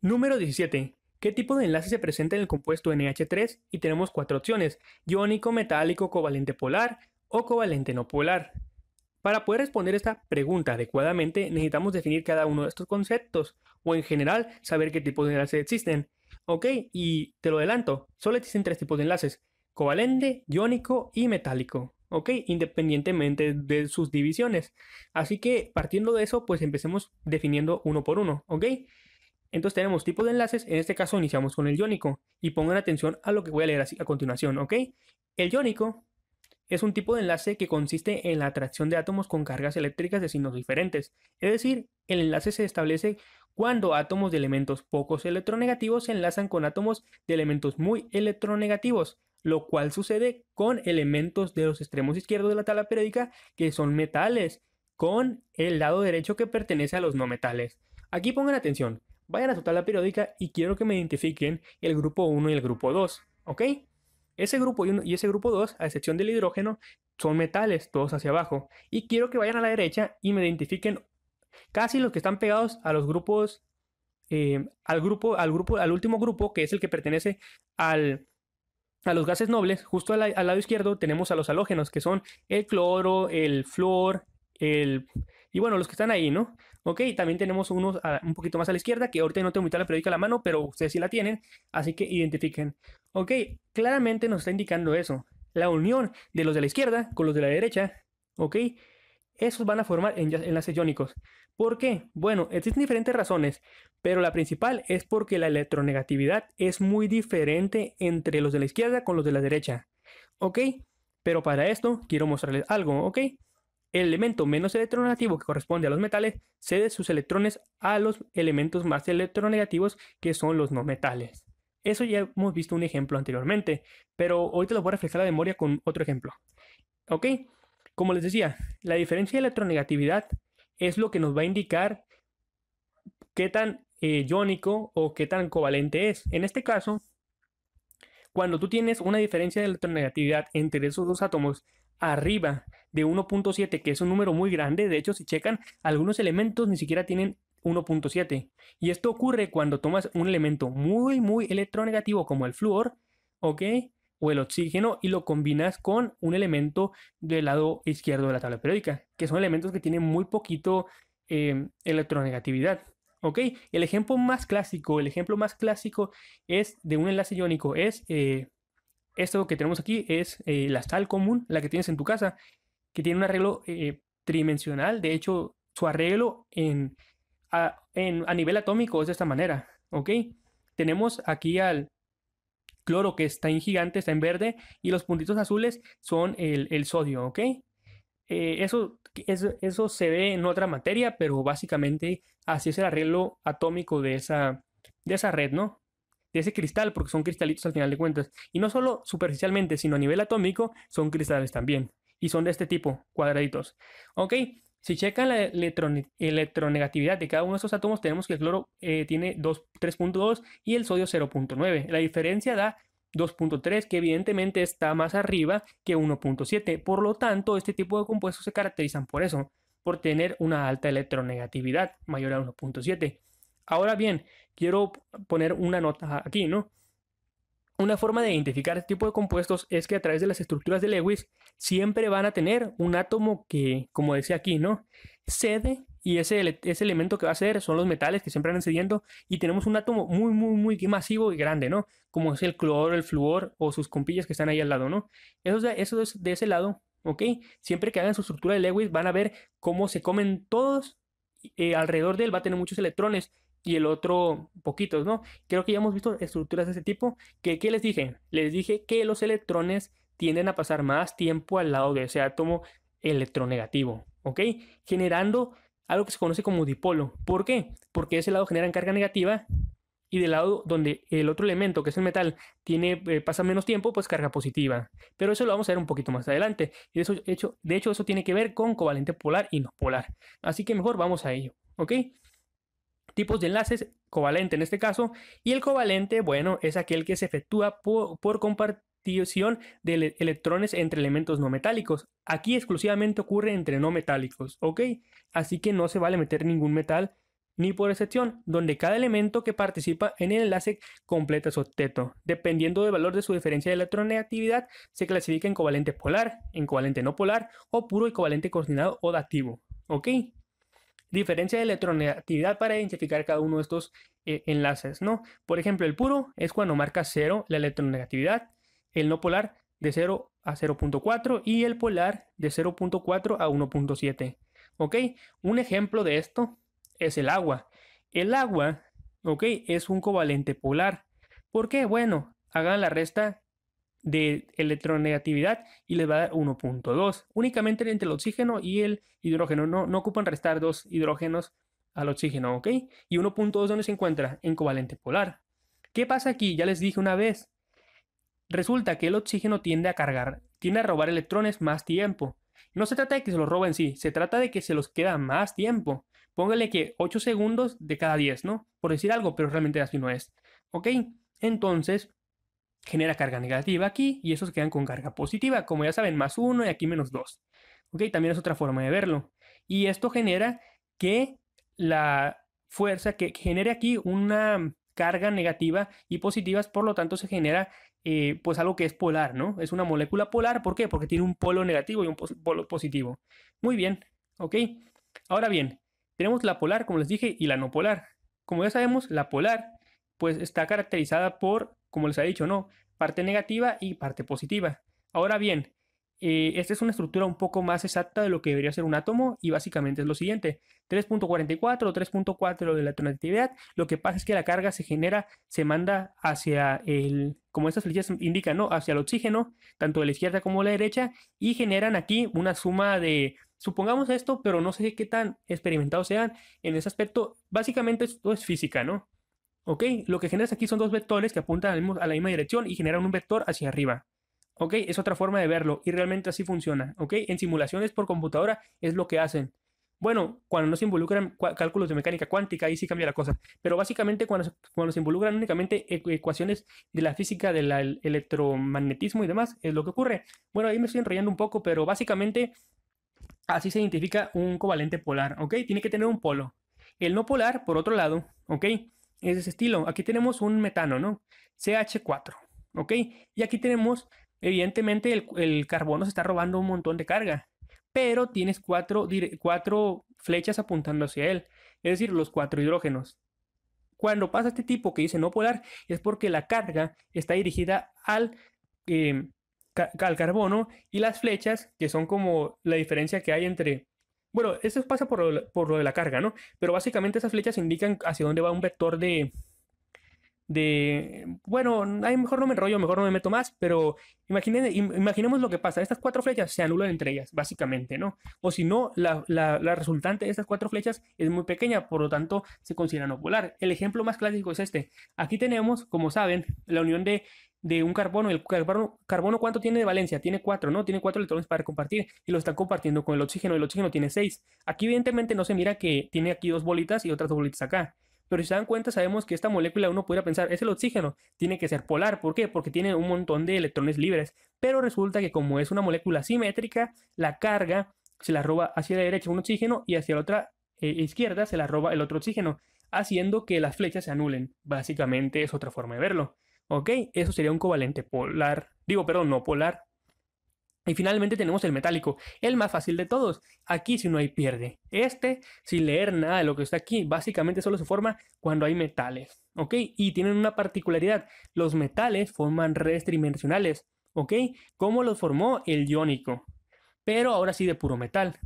Número 17. ¿Qué tipo de enlace se presenta en el compuesto NH3? Y tenemos cuatro opciones, iónico, metálico, covalente polar o covalente no polar. Para poder responder esta pregunta adecuadamente, necesitamos definir cada uno de estos conceptos, o en general, saber qué tipo de enlaces existen. Ok, y te lo adelanto, solo existen tres tipos de enlaces, covalente, iónico y metálico. ¿ok? Independientemente de sus divisiones. Así que partiendo de eso, pues empecemos definiendo uno por uno, ¿ok? Entonces tenemos tipo de enlaces, en este caso iniciamos con el iónico y pongan atención a lo que voy a leer así a continuación, ¿ok? El iónico es un tipo de enlace que consiste en la atracción de átomos con cargas eléctricas de signos diferentes, es decir, el enlace se establece cuando átomos de elementos pocos electronegativos se enlazan con átomos de elementos muy electronegativos, lo cual sucede con elementos de los extremos izquierdos de la tabla periódica que son metales, con el lado derecho que pertenece a los no metales. Aquí pongan atención, vayan a su tabla periódica y quiero que me identifiquen el grupo 1 y el grupo 2, ¿ok? Ese grupo 1 y ese grupo 2, a excepción del hidrógeno, son metales, todos hacia abajo. Y quiero que vayan a la derecha y me identifiquen casi los que están pegados a los grupos, eh, al grupo, al grupo, al último grupo, que es el que pertenece a los gases nobles. Justo al lado izquierdo tenemos a los halógenos, que son el cloro, el flor, el y bueno, los que están ahí, ¿no? Ok, también tenemos unos un poquito más a la izquierda, que ahorita no tengo mitad la periódica a la mano, pero ustedes sí la tienen, así que identifiquen. Ok, claramente nos está indicando eso. La unión de los de la izquierda con los de la derecha, ok, esos van a formar enlaces iónicos. ¿Por qué? Bueno, existen diferentes razones, pero la principal es porque la electronegatividad es muy diferente entre los de la izquierda con los de la derecha. ¿Ok? Pero para esto quiero mostrarles algo, ¿ok? El elemento menos electronegativo que corresponde a los metales cede sus electrones a los elementos más electronegativos que son los no metales. Eso ya hemos visto un ejemplo anteriormente, pero hoy te lo voy a reflejar la memoria con otro ejemplo. ¿Ok? Como les decía, la diferencia de electronegatividad es lo que nos va a indicar qué tan eh, iónico o qué tan covalente es. En este caso, cuando tú tienes una diferencia de electronegatividad entre esos dos átomos, arriba de 1.7, que es un número muy grande. De hecho, si checan, algunos elementos ni siquiera tienen 1.7. Y esto ocurre cuando tomas un elemento muy, muy electronegativo como el flúor, ¿ok? O el oxígeno y lo combinas con un elemento del lado izquierdo de la tabla periódica, que son elementos que tienen muy poquito eh, electronegatividad. ¿Ok? El ejemplo más clásico, el ejemplo más clásico es de un enlace iónico, es eh, esto que tenemos aquí es eh, la sal común, la que tienes en tu casa, que tiene un arreglo eh, tridimensional. De hecho, su arreglo en a, nivel atómico es de esta manera, ¿ok? Tenemos aquí al cloro que está en gigante, está en verde, y los puntitos azules son el, sodio, ¿ok? Eh, eso, eso, eso, se ve en otra materia, pero básicamente así es el arreglo atómico de esa, de esa red, ¿no? de ese cristal, porque son cristalitos al final de cuentas. Y no solo superficialmente, sino a nivel atómico, son cristales también. Y son de este tipo, cuadraditos. Ok, si checan la electronegatividad de cada uno de estos átomos, tenemos que el cloro eh, tiene 3.2 y el sodio 0.9. La diferencia da 2.3, que evidentemente está más arriba que 1.7. Por lo tanto, este tipo de compuestos se caracterizan por eso, por tener una alta electronegatividad, mayor a 1.7. Ahora bien, quiero poner una nota aquí, ¿no? Una forma de identificar este tipo de compuestos es que a través de las estructuras de Lewis siempre van a tener un átomo que, como decía aquí, ¿no? Cede y ese, ese elemento que va a ser son los metales que siempre van cediendo y tenemos un átomo muy, muy, muy masivo y grande, ¿no? Como es el cloro, el fluor o sus compillas que están ahí al lado, ¿no? Eso, es de ese lado, ¿ok? Siempre que hagan su estructura de Lewis van a ver cómo se comen todos eh, alrededor de él, va a tener muchos electrones y el otro poquito, ¿no? Creo que ya hemos visto estructuras de ese tipo. que ¿Qué les dije? Les dije que los electrones tienden a pasar más tiempo al lado de ese átomo electronegativo, ¿ok? Generando algo que se conoce como dipolo. ¿Por qué? Porque ese lado generan carga negativa y del lado donde el otro elemento, que es el metal, tiene, eh, pasa menos tiempo, pues carga positiva. Pero eso lo vamos a ver un poquito más adelante. Y eso, hecho, de hecho, eso tiene que ver con covalente polar y no polar. Así que mejor vamos a ello, ¿ok? tipos de enlaces, covalente en este caso, y el covalente, bueno, es aquel que se efectúa por, compartición de electrones entre elementos no metálicos. Aquí exclusivamente ocurre entre no metálicos, ¿ok? Así que no se vale meter ningún metal ni por excepción, donde cada elemento que participa en el enlace completa su octeto. Dependiendo del valor de su diferencia de electronegatividad, se clasifica en covalente polar, en covalente no polar o puro y covalente coordinado o dativo. ¿Ok? diferencia de electronegatividad para identificar cada uno de estos eh, enlaces, ¿no? Por ejemplo, el puro es cuando marca 0 la electronegatividad, el no polar de 0 a 0.4 y el polar de 0.4 a 1.7. ¿Ok? Un ejemplo de esto es el agua. El agua, ¿ok? Es un covalente polar. ¿Por qué? Bueno, hagan la resta de electronegatividad y les va a dar 1.2. Únicamente entre el oxígeno y el hidrógeno. No, ocupan restar dos hidrógenos al oxígeno, ¿ok? Y 1.2 dónde se encuentra en covalente polar. ¿Qué pasa aquí? Ya les dije una vez. Resulta que el oxígeno tiende a cargar, tiende a robar electrones más tiempo. No se trata de que se los roben, sí, se trata de que se los queda más tiempo. Póngale que 8 segundos de cada 10, ¿no? Por decir algo, pero realmente así no es. ¿Ok? Entonces, genera carga negativa aquí y esos quedan con carga positiva, como ya saben, más 1 y aquí menos 2. ¿Ok? También es otra forma de verlo. Y esto genera que la fuerza, que genere aquí una carga negativa y positivas, por lo tanto se genera eh, pues algo que es polar, ¿no? Es una molécula polar, ¿por qué? Porque tiene un polo negativo y un polo positivo. Muy bien, ¿ok? Ahora bien, tenemos la polar, como les dije, y la no polar. Como ya sabemos, la polar pues está caracterizada por como les ha dicho, ¿no? Parte negativa y parte positiva. Ahora bien, eh, esta es una estructura un poco más exacta de lo que debería ser un átomo y básicamente es lo siguiente. 3.44 o 3.4 de la tonalidad, lo que pasa es que la carga se genera, se manda hacia el, como estas flechas indican, ¿no? hacia el oxígeno, tanto de la izquierda como de la derecha, y generan aquí una suma de, supongamos esto, pero no sé qué tan experimentados sean en ese aspecto. Básicamente esto es física, ¿no? ¿Ok? Lo que generas aquí son dos vectores que apuntan a la misma dirección y generan un vector hacia arriba. ¿Ok? Es otra forma de verlo y realmente así funciona. ¿Ok? En simulaciones por computadora es lo que hacen. Bueno, cuando no se involucran cálculos de mecánica cuántica, ahí sí cambia la cosa. Pero básicamente cuando se, cuando se involucran únicamente ecuaciones de la física, del electromagnetismo y demás, es lo que ocurre. Bueno, ahí me estoy enrollando un poco, pero básicamente así se identifica un covalente polar, ¿ok? Tiene que tener un polo. El no polar, por otro lado, ¿ok? es ese estilo. Aquí tenemos un metano, ¿no? CH4, ¿ok? Y aquí tenemos, evidentemente, el, carbono se está robando un montón de carga, pero tienes cuatro, cuatro flechas apuntando hacia él, es decir, los cuatro hidrógenos. Cuando pasa este tipo que dice no polar, es porque la carga está dirigida al, eh, al carbono y las flechas, que son como la diferencia que hay entre bueno, eso pasa por lo, de la carga, ¿no? Pero básicamente esas flechas indican hacia dónde va un vector de, de, bueno, ahí mejor no me enrollo, mejor no me meto más, pero imaginemos lo que pasa. Estas cuatro flechas se anulan entre ellas, básicamente, ¿no? O si no, la, resultante de estas cuatro flechas es muy pequeña, por lo tanto, se considera no El ejemplo más clásico es este. Aquí tenemos, como saben, la unión de de un carbono. ¿El carbono, carbono cuánto tiene de valencia? Tiene cuatro, ¿no? Tiene cuatro electrones para compartir y lo está compartiendo con el oxígeno. El oxígeno tiene seis. Aquí evidentemente no se mira que tiene aquí dos bolitas y otras dos bolitas acá. Pero si se dan cuenta, sabemos que esta molécula uno pudiera pensar, es el oxígeno, tiene que ser polar. ¿Por qué? Porque tiene un montón de electrones libres. Pero resulta que como es una molécula simétrica, la carga se la roba hacia la derecha un oxígeno y hacia la otra eh, izquierda se la roba el otro oxígeno, haciendo que las flechas se anulen. Básicamente es otra forma de verlo. ¿Ok? Eso sería un covalente polar. Digo, perdón, no polar. Y finalmente tenemos el metálico, el más fácil de todos. Aquí si no hay pierde. Este, sin leer nada de lo que está aquí, básicamente solo se forma cuando hay metales. ¿Ok? Y tienen una particularidad. Los metales forman redes tridimensionales. ¿Ok? Como los formó el iónico? Pero ahora sí de puro metal.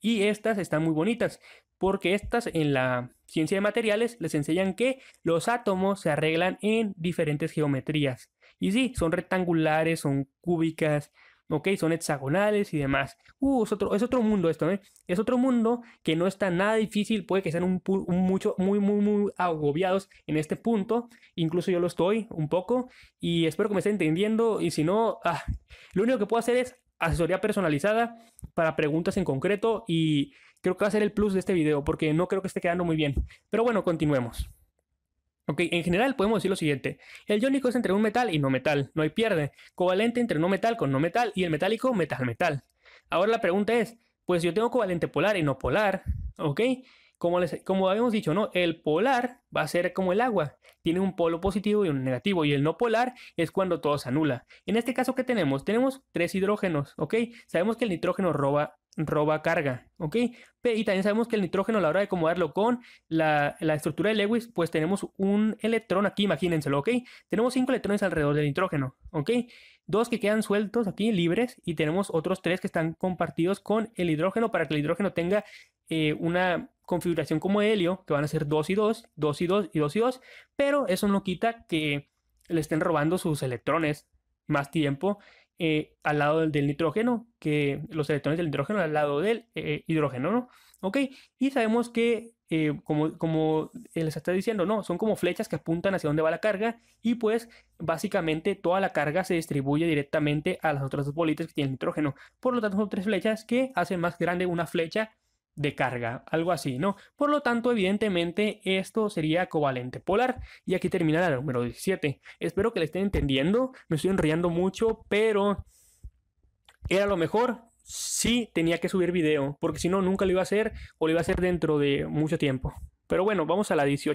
Y estas están muy bonitas porque estas en la ciencia de materiales les enseñan que los átomos se arreglan en diferentes geometrías. Y sí, son rectangulares, son cúbicas, ¿ok? Son hexagonales y demás. Uh, es otro, es otro mundo esto, ¿eh? Es otro mundo que no está nada difícil, puede que sean mucho, muy, muy, muy agobiados en este punto, incluso yo lo estoy un poco, y espero que me estén entendiendo, y si no, ah, lo único que puedo hacer es asesoría personalizada para preguntas en concreto y Creo que va a ser el plus de este video porque no creo que esté quedando muy bien. Pero bueno, continuemos. Ok, en general podemos decir lo siguiente. El iónico es entre un metal y no metal, no hay pierde. Covalente entre no metal con no metal y el metálico metal-metal. Ahora la pregunta es, pues yo tengo covalente polar y no polar, ¿ok? Como, como habíamos dicho, ¿no? El polar va a ser como el agua, tiene un polo positivo y un negativo, y el no polar es cuando todo se anula. En este caso, ¿qué tenemos? Tenemos tres hidrógenos, ¿ok? Sabemos que el nitrógeno roba roba carga, ¿ok? Y también sabemos que el nitrógeno a la hora de acomodarlo con la, estructura de Lewis, pues tenemos un electrón aquí, imagínenselo, ¿ok? Tenemos cinco electrones alrededor del nitrógeno, ¿ok? Dos que quedan sueltos aquí, libres, y tenemos otros tres que están compartidos con el hidrógeno para que el hidrógeno tenga eh, una configuración como helio, que van a ser 2 y 2, 2 y 2 y 2 y 2, pero eso no quita que le estén robando sus electrones más tiempo eh, al lado del, nitrógeno, que los electrones del nitrógeno al lado del eh, hidrógeno, ¿no? Ok, y sabemos que, eh, como, como les está diciendo, ¿no? Son como flechas que apuntan hacia dónde va la carga y pues básicamente toda la carga se distribuye directamente a las otras dos bolitas que tienen nitrógeno. Por lo tanto, son tres flechas que hacen más grande una flecha de carga, algo así, ¿no? Por lo tanto, evidentemente, esto sería covalente polar. Y aquí termina la número 17. Espero que le estén entendiendo, me estoy enrollando mucho, pero era lo mejor. Sí tenía que subir video, porque si no, nunca lo iba a hacer o lo iba a hacer dentro de mucho tiempo. Pero bueno, vamos a la 18.